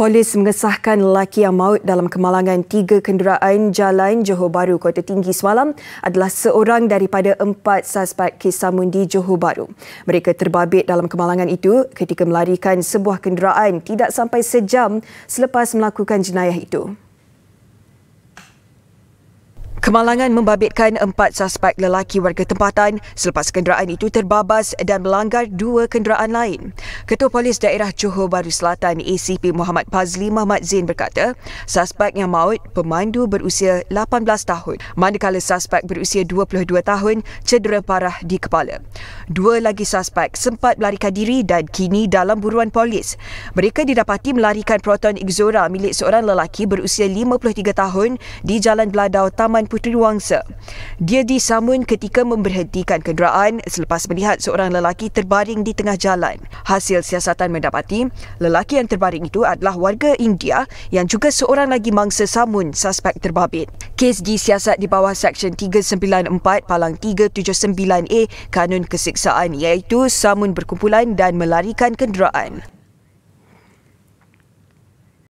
Polis mengesahkan lelaki yang maut dalam kemalangan tiga kenderaan jalan Johor Bahru Kota Tinggi semalam adalah seorang daripada empat suspek kisah mundi Johor Bahru. Mereka terbabit dalam kemalangan itu ketika melarikan sebuah kenderaan tidak sampai sejam selepas melakukan jenayah itu. Kemalangan membabitkan empat suspek lelaki warga tempatan selepas kenderaan itu terbabas dan melanggar dua kenderaan lain. Ketua Polis Daerah Johor Baru Selatan ACP Muhammad Fazli Muhammad Zain berkata, suspek yang maut pemandu berusia 18 tahun, manakala suspek berusia 22 tahun cedera parah di kepala. Dua lagi suspek sempat melarikan diri dan kini dalam buruan polis. Mereka didapati melarikan proton Exora milik seorang lelaki berusia 53 tahun di Jalan Beladau Taman Putih. Puteri Wangsa. Dia disamun ketika memberhentikan kenderaan selepas melihat seorang lelaki terbaring di tengah jalan. Hasil siasatan mendapati, lelaki yang terbaring itu adalah warga India yang juga seorang lagi mangsa samun suspek terbabit. Kes disiasat di bawah Seksyen 394 Palang 379A Kanun Kesiksaan iaitu samun berkumpulan dan melarikan kenderaan.